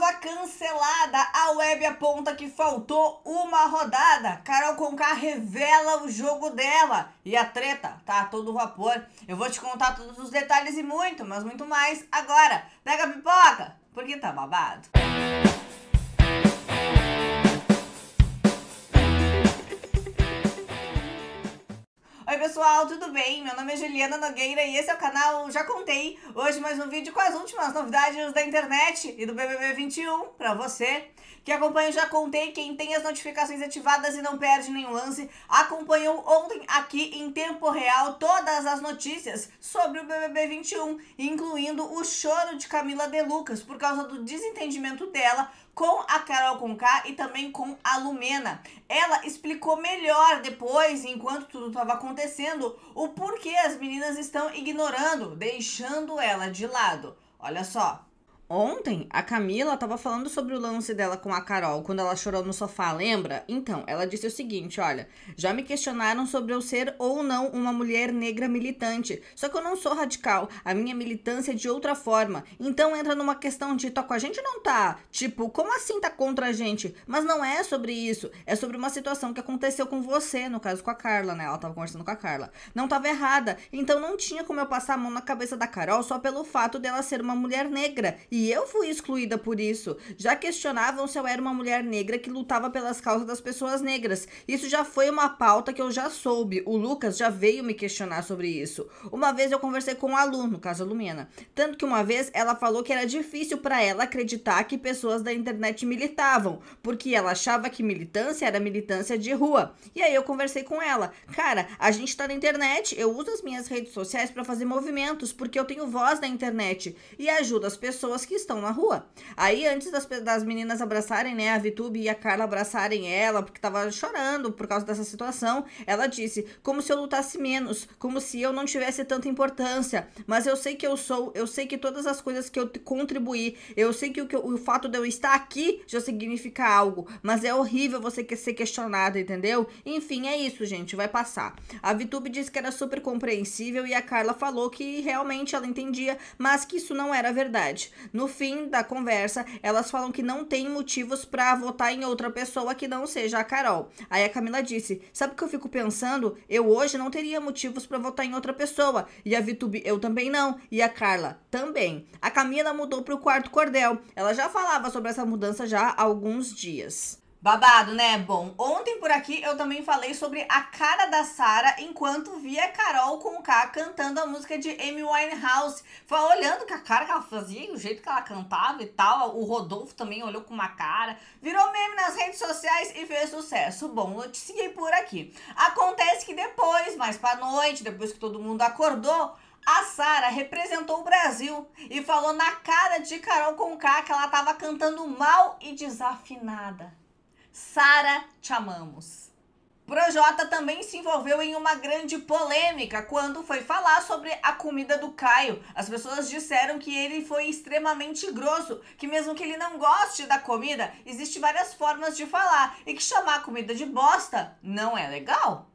prova cancelada. A web aponta que faltou uma rodada. Carol Conká revela o jogo dela. E a treta tá a todo vapor. Eu vou te contar todos os detalhes e muito, mas muito mais agora. Pega a pipoca, porque tá babado. Música pessoal, tudo bem? Meu nome é Juliana Nogueira e esse é o canal Já Contei. Hoje mais um vídeo com as últimas novidades da internet e do BBB 21 para você que acompanha o Já Contei, quem tem as notificações ativadas e não perde nenhum lance, acompanhou ontem aqui em tempo real todas as notícias sobre o BBB 21, incluindo o choro de Camila De Lucas por causa do desentendimento dela com a Carol Conká e também com a Lumena. Ela explicou melhor depois, enquanto tudo estava acontecendo, o porquê as meninas estão ignorando, deixando ela de lado. Olha só. Ontem, a Camila estava falando sobre o lance dela com a Carol, quando ela chorou no sofá, lembra? Então, ela disse o seguinte: olha, já me questionaram sobre eu ser ou não uma mulher negra militante. Só que eu não sou radical, a minha militância é de outra forma. Então entra numa questão de tá com a gente ou não tá? Tipo, como assim tá contra a gente? Mas não é sobre isso, é sobre uma situação que aconteceu com você, no caso com a Carla, né? Ela estava conversando com a Carla. Não estava errada, então não tinha como eu passar a mão na cabeça da Carol só pelo fato dela ser uma mulher negra. E e eu fui excluída por isso. Já questionavam se eu era uma mulher negra que lutava pelas causas das pessoas negras. Isso já foi uma pauta que eu já soube. O Lucas já veio me questionar sobre isso. Uma vez eu conversei com um aluno, no caso a Lumena. Tanto que uma vez ela falou que era difícil para ela acreditar que pessoas da internet militavam, porque ela achava que militância era militância de rua. E aí eu conversei com ela. Cara, a gente tá na internet, eu uso as minhas redes sociais para fazer movimentos, porque eu tenho voz na internet e ajuda as pessoas que que estão na rua. Aí, antes das, das meninas abraçarem, né, a Vitube e a Carla abraçarem ela, porque tava chorando por causa dessa situação, ela disse: como se eu lutasse menos, como se eu não tivesse tanta importância, mas eu sei que eu sou, eu sei que todas as coisas que eu contribuí, eu sei que o, que eu, o fato de eu estar aqui já significa algo, mas é horrível você ser questionado, entendeu? Enfim, é isso, gente, vai passar. A Vitube disse que era super compreensível e a Carla falou que realmente ela entendia, mas que isso não era verdade. No no fim da conversa, elas falam que não tem motivos para votar em outra pessoa que não seja a Carol. Aí a Camila disse: Sabe o que eu fico pensando? Eu hoje não teria motivos para votar em outra pessoa. E a Vitube, eu também não. E a Carla, também. A Camila mudou pro quarto cordel. Ela já falava sobre essa mudança já há alguns dias. Babado, né? Bom, ontem por aqui eu também falei sobre a cara da Sara enquanto via Carol com K cantando a música de Amy Winehouse. Foi olhando que a cara que ela fazia, o jeito que ela cantava e tal. O Rodolfo também olhou com uma cara. Virou meme nas redes sociais e fez sucesso. Bom, eu por aqui. Acontece que depois, mais pra noite, depois que todo mundo acordou, a Sara representou o Brasil e falou na cara de Carol Conká que ela estava cantando mal e desafinada. Sara, te amamos. Projota também se envolveu em uma grande polêmica quando foi falar sobre a comida do Caio. As pessoas disseram que ele foi extremamente grosso, que mesmo que ele não goste da comida, existe várias formas de falar e que chamar a comida de bosta não é legal.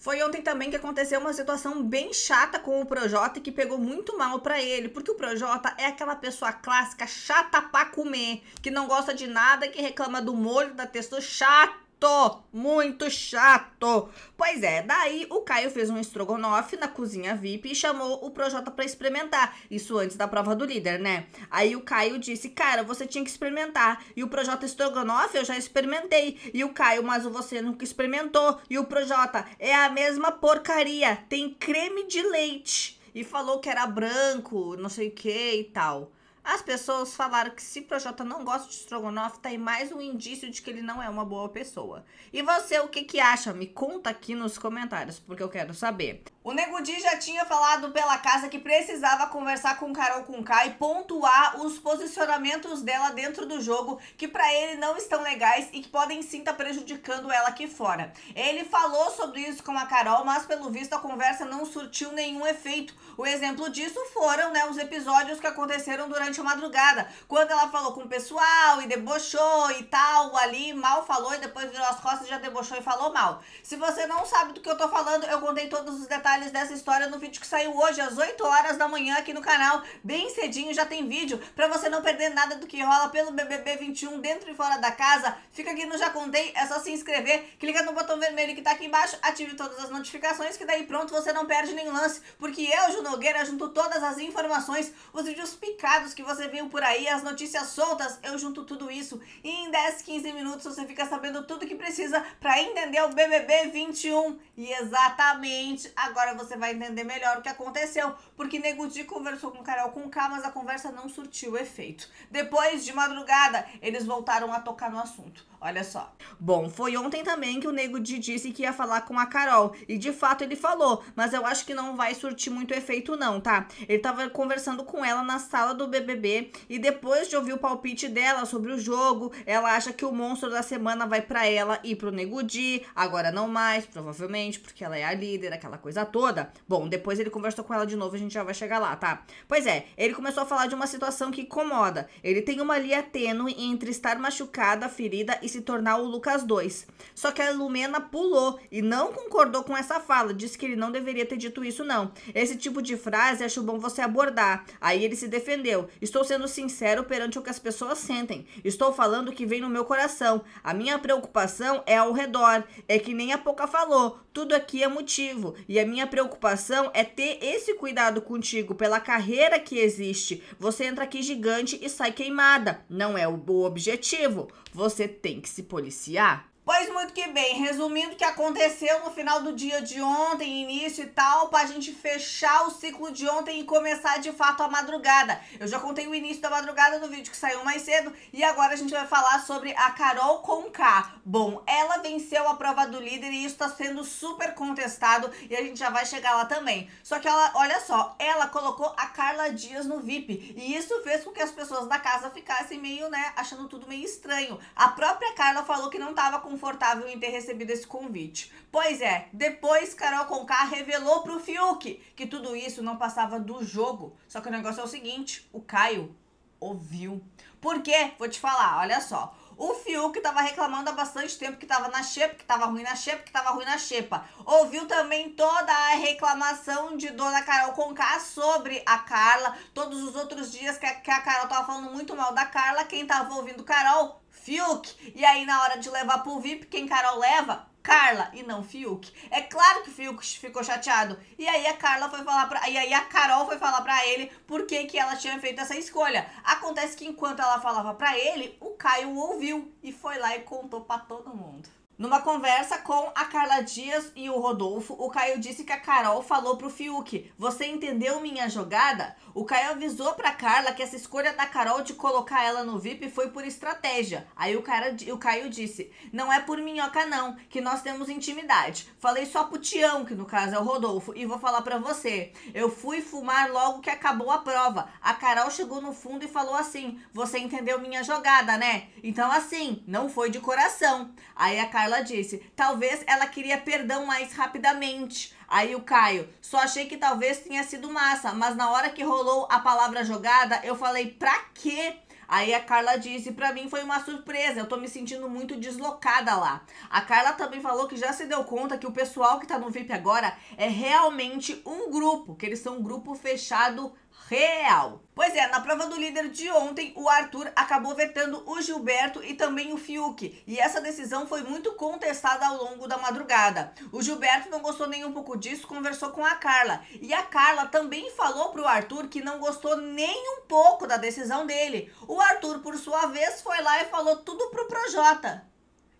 Foi ontem também que aconteceu uma situação bem chata com o Projota e que pegou muito mal para ele, porque o Projota é aquela pessoa clássica chata pra comer, que não gosta de nada, que reclama do molho, da textura chata chato, muito chato. Pois é, daí o Caio fez um estrogonofe na cozinha VIP e chamou o Projota para experimentar. Isso antes da prova do líder, né? Aí o Caio disse: "Cara, você tinha que experimentar". E o Projota estrogonofe eu já experimentei. E o Caio: "Mas você nunca experimentou". E o Projota: "É a mesma porcaria, tem creme de leite". E falou que era branco, não sei o que e tal. As pessoas falaram que se Projota não gosta de estrogonofe, tá aí mais um indício de que ele não é uma boa pessoa. E você, o que que acha? Me conta aqui nos comentários, porque eu quero saber. O Negudi já tinha falado pela casa que precisava conversar com Carol com e pontuar os posicionamentos dela dentro do jogo que para ele não estão legais e que podem sim estar tá prejudicando ela aqui fora. Ele falou sobre isso com a Carol, mas pelo visto a conversa não surtiu nenhum efeito. O exemplo disso foram né, os episódios que aconteceram durante a madrugada, quando ela falou com o pessoal e debochou e tal, ali mal falou e depois virou as costas e já debochou e falou mal. Se você não sabe do que eu tô falando, eu contei todos os detalhes detalhes dessa história no vídeo que saiu hoje, às 8 horas da manhã, aqui no canal. Bem cedinho já tem vídeo pra você não perder nada do que rola pelo BBB 21 dentro e fora da casa. Fica aqui no Já Contei, é só se inscrever, clica no botão vermelho que tá aqui embaixo, ative todas as notificações, que daí pronto você não perde nenhum lance, porque eu, Ju Nogueira, junto todas as informações, os vídeos picados que você viu por aí, as notícias soltas, eu junto tudo isso. E em 10, 15 minutos você fica sabendo tudo que precisa pra entender o BBB 21. E exatamente agora agora você vai entender melhor o que aconteceu, porque Nego Di conversou com Carol com K, mas a conversa não surtiu efeito. Depois, de madrugada, eles voltaram a tocar no assunto. Olha só. Bom, foi ontem também que o Nego Di disse que ia falar com a Carol. E de fato ele falou, mas eu acho que não vai surtir muito efeito não, tá? Ele tava conversando com ela na sala do BBB e depois de ouvir o palpite dela sobre o jogo, ela acha que o monstro da semana vai para ela e pro Nego Di. Agora não mais, provavelmente, porque ela é a líder, aquela coisa toda. Bom, depois ele conversou com ela de novo, a gente já vai chegar lá, tá? Pois é, ele começou a falar de uma situação que incomoda. Ele tem uma linha tênue entre estar machucada, ferida e se tornar o Lucas 2. Só que a Lumena pulou e não concordou com essa fala, disse que ele não deveria ter dito isso não. Esse tipo de frase acho bom você abordar. Aí ele se defendeu. Estou sendo sincero perante o que as pessoas sentem. Estou falando o que vem no meu coração. A minha preocupação é ao redor. É que nem a Poca falou, tudo aqui é motivo. E a minha preocupação é ter esse cuidado contigo pela carreira que existe. Você entra aqui gigante e sai queimada. Não é o objetivo você tem que se policiar. Pois muito que bem, resumindo o que aconteceu no final do dia de ontem, início e tal, pra gente fechar o ciclo de ontem e começar de fato a madrugada. Eu já contei o início da madrugada no vídeo que saiu mais cedo e agora a gente vai falar sobre a Carol Conká. Bom, ela venceu a prova do líder e isso tá sendo super contestado e a gente já vai chegar lá também. Só que ela, olha só, ela colocou a Carla Dias no VIP e isso fez com que as pessoas da casa ficassem meio, né, achando tudo meio estranho. A própria Carla falou que não tava com confortável em ter recebido esse convite. Pois é, depois Carol Conká revelou pro Fiuk que tudo isso não passava do jogo. Só que o negócio é o seguinte, o Caio ouviu. Por quê? Vou te falar, olha só. O Fiuk estava reclamando há bastante tempo que estava na xepa, que estava ruim na xepa, que estava ruim na xepa. Ouviu também toda a reclamação de Dona Carol Conká sobre a Carla. Todos os outros dias que a, que a Carol estava falando muito mal da Carla, quem estava ouvindo Carol Fiuk. E aí, na hora de levar pro VIP, quem Carol leva? Carla e não Fiuk. É claro que o Fiuk ficou chateado. E aí a Carla foi falar pra, e aí a Carol foi falar para ele por que que ela tinha feito essa escolha. Acontece que enquanto ela falava para ele, o Caio ouviu e foi lá e contou para todo mundo. Numa conversa com a Carla Dias e o Rodolfo, o Caio disse que a Carol falou pro Fiuk: "Você entendeu minha jogada?". O Caio avisou pra Carla que essa escolha da Carol de colocar ela no VIP foi por estratégia. Aí o cara, o Caio disse: "Não é por minhoca não, que nós temos intimidade. Falei só pro Tião, que no caso é o Rodolfo, e vou falar pra você. Eu fui fumar logo que acabou a prova. A Carol chegou no fundo e falou assim: "Você entendeu minha jogada, né?". Então assim, não foi de coração. Aí a Carla ela disse: talvez ela queria perdão mais rapidamente. Aí o Caio, só achei que talvez tenha sido massa, mas na hora que rolou a palavra jogada, eu falei: pra quê? Aí a Carla disse: para mim foi uma surpresa, eu tô me sentindo muito deslocada lá. A Carla também falou que já se deu conta que o pessoal que tá no VIP agora é realmente um grupo, que eles são um grupo fechado real. Pois é, na prova do líder de ontem, o Arthur acabou vetando o Gilberto e também o Fiuk. E essa decisão foi muito contestada ao longo da madrugada. O Gilberto não gostou nem um pouco disso, conversou com a Carla. E a Carla também falou pro Arthur que não gostou nem um pouco da decisão dele. O Arthur, por sua vez, foi lá e falou tudo pro Projota,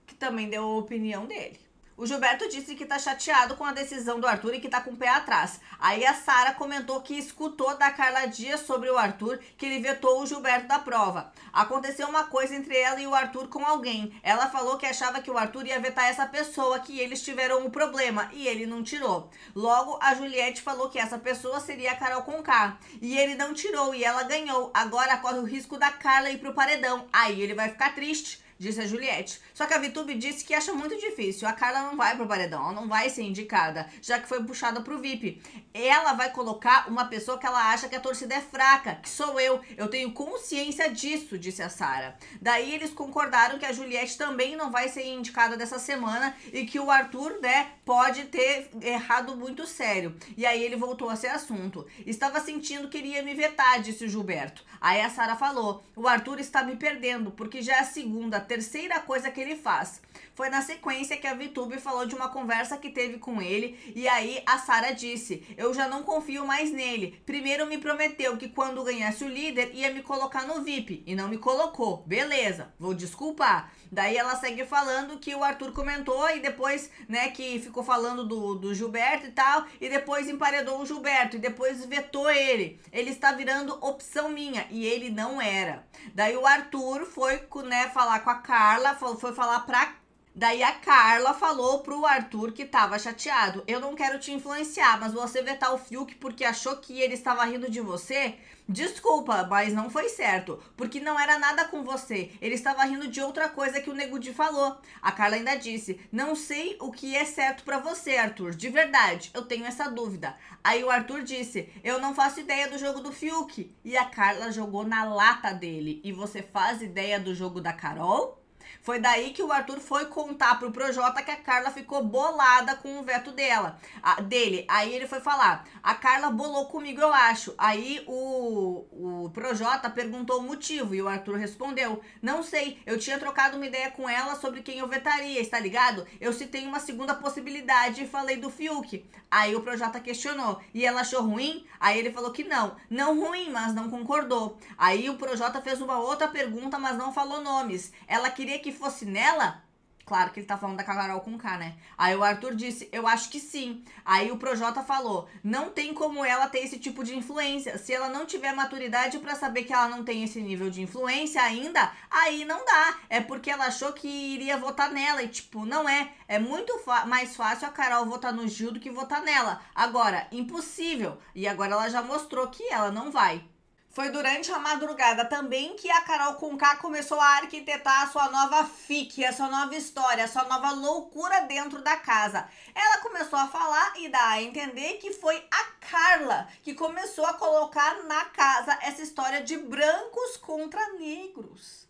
que também deu a opinião dele. O Gilberto disse que tá chateado com a decisão do Arthur e que tá com o pé atrás. Aí a Sara comentou que escutou da Carla Dias sobre o Arthur, que ele vetou o Gilberto da prova. Aconteceu uma coisa entre ela e o Arthur com alguém. Ela falou que achava que o Arthur ia vetar essa pessoa, que eles tiveram um problema e ele não tirou. Logo, a Juliette falou que essa pessoa seria a Carol Conká. E ele não tirou e ela ganhou. Agora corre o risco da Carla ir pro paredão. Aí ele vai ficar triste disse a Juliette. Só que a Vitube disse que acha muito difícil. A Carla não vai pro paredão, ela não vai ser indicada, já que foi puxada pro VIP. Ela vai colocar uma pessoa que ela acha que a torcida é fraca, que sou eu. Eu tenho consciência disso, disse a Sara. Daí eles concordaram que a Juliette também não vai ser indicada dessa semana e que o Arthur, né, pode ter errado muito sério. E aí ele voltou a ser assunto. Estava sentindo que iria me vetar, disse o Gilberto. Aí a Sara falou: "O Arthur está me perdendo, porque já é a segunda terceira coisa que ele faz foi na sequência que a VTube falou de uma conversa que teve com ele e aí a Sara disse: "Eu já não confio mais nele. Primeiro me prometeu que quando ganhasse o líder ia me colocar no VIP e não me colocou. Beleza, vou desculpar". Daí ela segue falando que o Arthur comentou e depois, né, que ficou falando do, do Gilberto e tal, e depois emparedou o Gilberto e depois vetou ele. Ele está virando opção minha e ele não era. Daí o Arthur foi, né, falar com a Carla, foi falar pra Daí a Carla falou pro Arthur que tava chateado. Eu não quero te influenciar, mas você vetar o Fiuk porque achou que ele estava rindo de você? Desculpa, mas não foi certo. Porque não era nada com você. Ele estava rindo de outra coisa que o Negudi falou. A Carla ainda disse: Não sei o que é certo para você, Arthur. De verdade, eu tenho essa dúvida. Aí o Arthur disse: Eu não faço ideia do jogo do Fiuk. E a Carla jogou na lata dele. E você faz ideia do jogo da Carol? Foi daí que o Arthur foi contar pro Projota que a Carla ficou bolada com o veto dela, a, dele. Aí ele foi falar: "A Carla bolou comigo, eu acho". Aí o o Projota perguntou o motivo e o Arthur respondeu: "Não sei, eu tinha trocado uma ideia com ela sobre quem eu vetaria, está ligado? Eu citei uma segunda possibilidade e falei do Fiuk". Aí o Projota questionou: "E ela achou ruim?". Aí ele falou que não, não ruim, mas não concordou. Aí o Projota fez uma outra pergunta, mas não falou nomes. Ela queria que que fosse nela, Claro que ele tá falando da Carol com K, né? Aí o Arthur disse, eu acho que sim. Aí o Projota falou, não tem como ela ter esse tipo de influência. Se ela não tiver maturidade para saber que ela não tem esse nível de influência ainda, aí não dá. É porque ela achou que iria votar nela. E tipo, não é. É muito mais fácil a Carol votar no Gil do que votar nela. Agora, impossível. E agora ela já mostrou que ela não vai. Foi durante a madrugada também que a Carol Conká começou a arquitetar a sua nova fic, a sua nova história, a sua nova loucura dentro da casa. Ela começou a falar e dá a entender que foi a Carla que começou a colocar na casa essa história de brancos contra negros.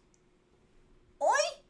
Oi?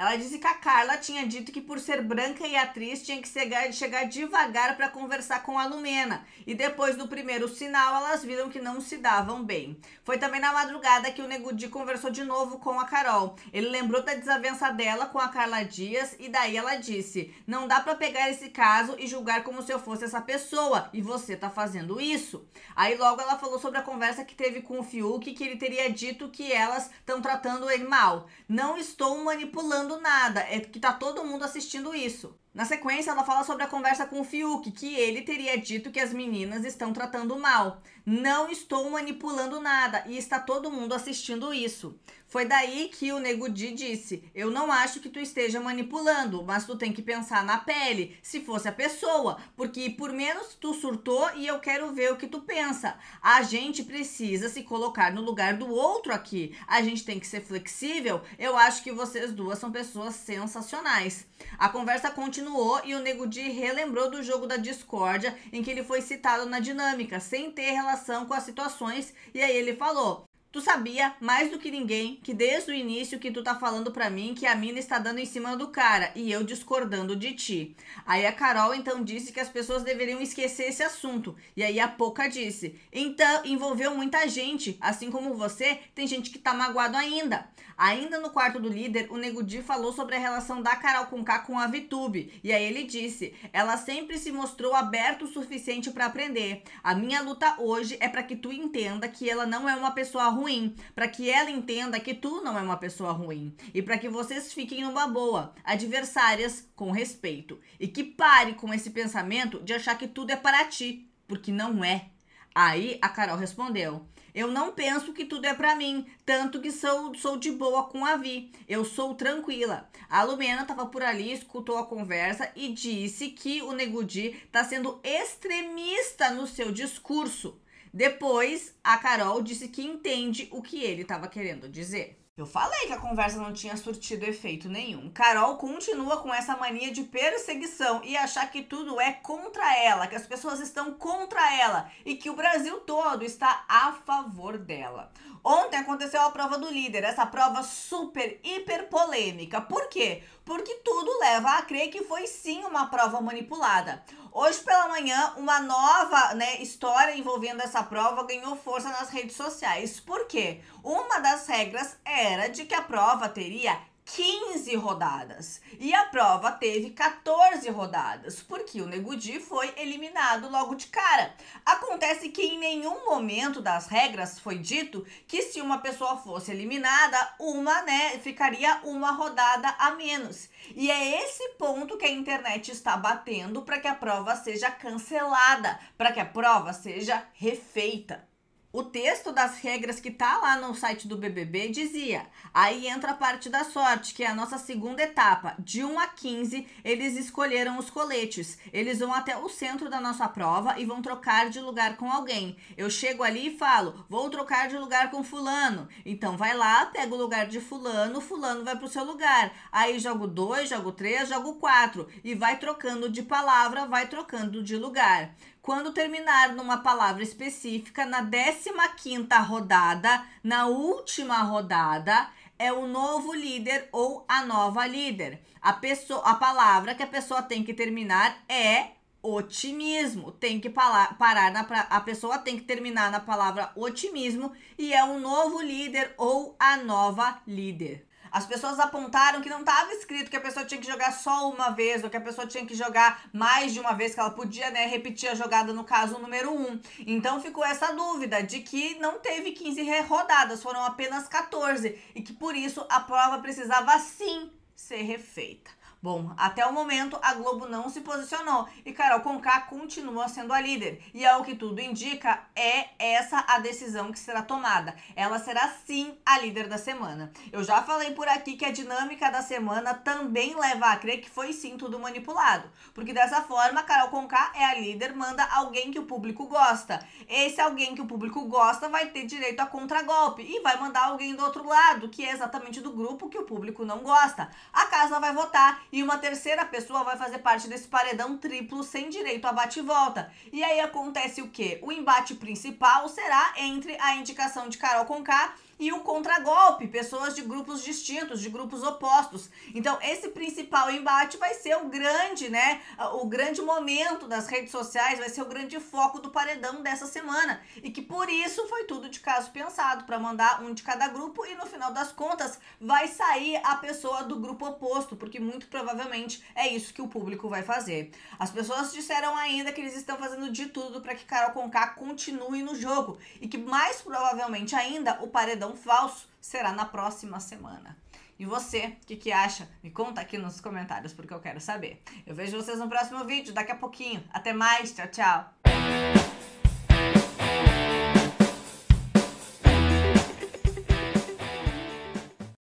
Ela disse que a Carla tinha dito que por ser branca e atriz tinha que chegar devagar para conversar com a Lumena. E depois do primeiro sinal, elas viram que não se davam bem. Foi também na madrugada que o Negudi conversou de novo com a Carol. Ele lembrou da desavença dela com a Carla Dias e daí ela disse: "Não dá para pegar esse caso e julgar como se eu fosse essa pessoa e você tá fazendo isso". Aí logo ela falou sobre a conversa que teve com o Fiuk que ele teria dito que elas estão tratando ele mal. Não estou manipulando nada, é que tá todo mundo assistindo isso. Na sequência, ela fala sobre a conversa com o Fiuk, que ele teria dito que as meninas estão tratando mal. Não estou manipulando nada e está todo mundo assistindo isso. Foi daí que o Nego Di disse: Eu não acho que tu esteja manipulando, mas tu tem que pensar na pele, se fosse a pessoa, porque por menos tu surtou e eu quero ver o que tu pensa. A gente precisa se colocar no lugar do outro aqui. A gente tem que ser flexível. Eu acho que vocês duas são pessoas sensacionais. A conversa continua continuou e o Nego Di relembrou do jogo da discórdia em que ele foi citado na dinâmica, sem ter relação com as situações, e aí ele falou: Tu sabia mais do que ninguém que desde o início que tu tá falando pra mim que a mina está dando em cima do cara e eu discordando de ti. Aí a Carol então disse que as pessoas deveriam esquecer esse assunto. E aí a Poca disse: "Então, envolveu muita gente, assim como você, tem gente que tá magoado ainda". Ainda no quarto do líder, o Negudi falou sobre a relação da Carol com K com a Vitube. E aí ele disse: "Ela sempre se mostrou aberta o suficiente para aprender. A minha luta hoje é para que tu entenda que ela não é uma pessoa ruim ruim, para que ela entenda que tu não é uma pessoa ruim e para que vocês fiquem numa boa, adversárias com respeito e que pare com esse pensamento de achar que tudo é para ti, porque não é. Aí a Carol respondeu: Eu não penso que tudo é para mim, tanto que sou, sou de boa com a Vi. Eu sou tranquila. A Lumena estava por ali, escutou a conversa e disse que o Negudi está sendo extremista no seu discurso. Depois, a Carol disse que entende o que ele estava querendo dizer. Eu falei que a conversa não tinha surtido efeito nenhum. Carol continua com essa mania de perseguição e achar que tudo é contra ela, que as pessoas estão contra ela e que o Brasil todo está a favor dela. Ontem aconteceu a prova do líder, essa prova super, hiper polêmica. Por quê? Porque tudo leva a crer que foi sim uma prova manipulada. Hoje pela manhã, uma nova né, história envolvendo essa prova ganhou força nas redes sociais. Por quê? Uma das regras era de que a prova teria 15 rodadas. E a prova teve 14 rodadas, porque o Negudi foi eliminado logo de cara. Acontece que em nenhum momento das regras foi dito que se uma pessoa fosse eliminada, uma, né, ficaria uma rodada a menos. E é esse ponto que a internet está batendo para que a prova seja cancelada, para que a prova seja refeita o texto das regras que tá lá no site do BBB dizia: aí entra a parte da sorte, que é a nossa segunda etapa. De 1 a 15, eles escolheram os coletes. Eles vão até o centro da nossa prova e vão trocar de lugar com alguém. Eu chego ali e falo: vou trocar de lugar com Fulano. Então vai lá, pega o lugar de Fulano, Fulano vai pro seu lugar. Aí jogo 2, jogo 3, jogo 4 e vai trocando de palavra, vai trocando de lugar quando terminar numa palavra específica, na 15 quinta rodada, na última rodada, é o novo líder ou a nova líder. A pessoa, a palavra que a pessoa tem que terminar é otimismo. Tem que parar, parar na a pessoa tem que terminar na palavra otimismo e é o novo líder ou a nova líder. As pessoas apontaram que não estava escrito que a pessoa tinha que jogar só uma vez, ou que a pessoa tinha que jogar mais de uma vez, que ela podia, né, repetir a jogada no caso número 1. Um. Então ficou essa dúvida de que não teve 15 rodadas, foram apenas 14, e que por isso a prova precisava sim ser refeita. Bom, até o momento a Globo não se posicionou e Carol Conká continua sendo a líder. E ao que tudo indica, é essa a decisão que será tomada. Ela será sim a líder da semana. Eu já falei por aqui que a dinâmica da semana também leva a crer que foi sim tudo manipulado, porque dessa forma Carol Conká é a líder, manda alguém que o público gosta. Esse alguém que o público gosta vai ter direito a contragolpe e vai mandar alguém do outro lado, que é exatamente do grupo que o público não gosta. A casa vai votar e uma terceira pessoa vai fazer parte desse paredão triplo sem direito a bate-volta. E aí acontece o quê? O embate principal será entre a indicação de Carol Conká e o contragolpe, pessoas de grupos distintos, de grupos opostos. Então, esse principal embate vai ser o grande, né, o grande momento das redes sociais, vai ser o grande foco do paredão dessa semana. E que por isso foi tudo de caso pensado para mandar um de cada grupo e no final das contas vai sair a pessoa do grupo oposto, porque muito provavelmente é isso que o público vai fazer. As pessoas disseram ainda que eles estão fazendo de tudo para que Carol Conká continue no jogo e que mais provavelmente ainda o paredão falso será na próxima semana. E você, o que, que acha? Me conta aqui nos comentários porque eu quero saber. Eu vejo vocês no próximo vídeo, daqui a pouquinho. Até mais, tchau, tchau.